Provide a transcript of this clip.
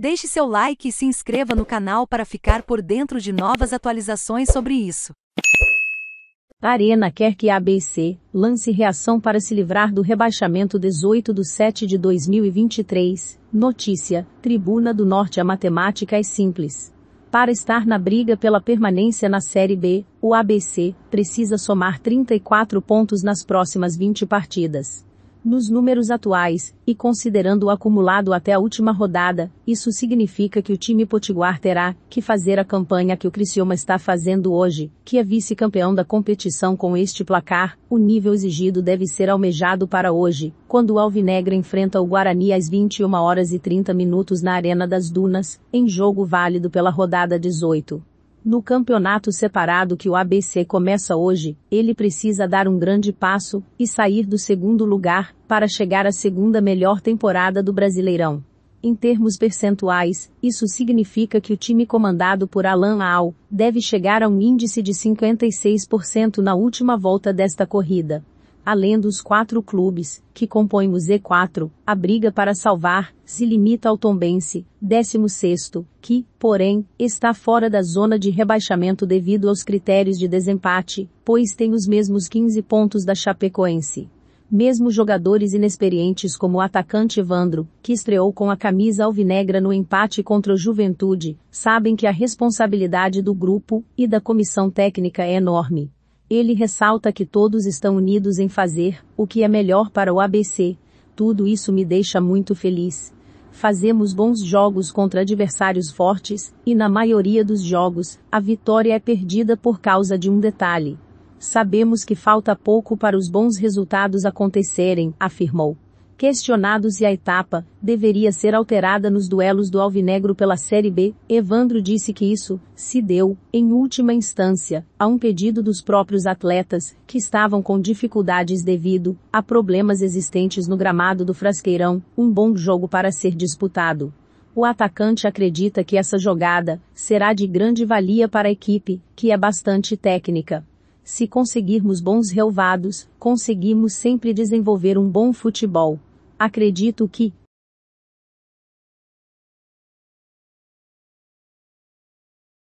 Deixe seu like e se inscreva no canal para ficar por dentro de novas atualizações sobre isso. Arena quer que a ABC lance reação para se livrar do rebaixamento 18 de 7 de 2023. Notícia: Tribuna do Norte A matemática é simples. Para estar na briga pela permanência na Série B, o ABC precisa somar 34 pontos nas próximas 20 partidas. Nos números atuais, e considerando o acumulado até a última rodada, isso significa que o time potiguar terá que fazer a campanha que o Criciúma está fazendo hoje, que é vice-campeão da competição com este placar. O nível exigido deve ser almejado para hoje, quando o Alvinegro enfrenta o Guarani às 21 horas e 30 minutos na Arena das Dunas, em jogo válido pela rodada 18. No campeonato separado que o ABC começa hoje, ele precisa dar um grande passo e sair do segundo lugar para chegar à segunda melhor temporada do Brasileirão. Em termos percentuais, isso significa que o time comandado por Alan Al deve chegar a um índice de 56% na última volta desta corrida além dos quatro clubes, que compõem o Z4, a briga para salvar, se limita ao Tombense, 16 sexto, que, porém, está fora da zona de rebaixamento devido aos critérios de desempate, pois tem os mesmos 15 pontos da Chapecoense. Mesmo jogadores inexperientes como o atacante Evandro, que estreou com a camisa alvinegra no empate contra o Juventude, sabem que a responsabilidade do grupo e da comissão técnica é enorme ele ressalta que todos estão unidos em fazer o que é melhor para o ABC. Tudo isso me deixa muito feliz. Fazemos bons jogos contra adversários fortes, e na maioria dos jogos, a vitória é perdida por causa de um detalhe. Sabemos que falta pouco para os bons resultados acontecerem, afirmou. Questionados e a etapa deveria ser alterada nos duelos do Alvinegro pela Série B, Evandro disse que isso se deu, em última instância, a um pedido dos próprios atletas, que estavam com dificuldades devido a problemas existentes no gramado do Frasqueirão, um bom jogo para ser disputado. O atacante acredita que essa jogada será de grande valia para a equipe, que é bastante técnica se conseguirmos bons relvados, conseguimos sempre desenvolver um bom futebol. Acredito que,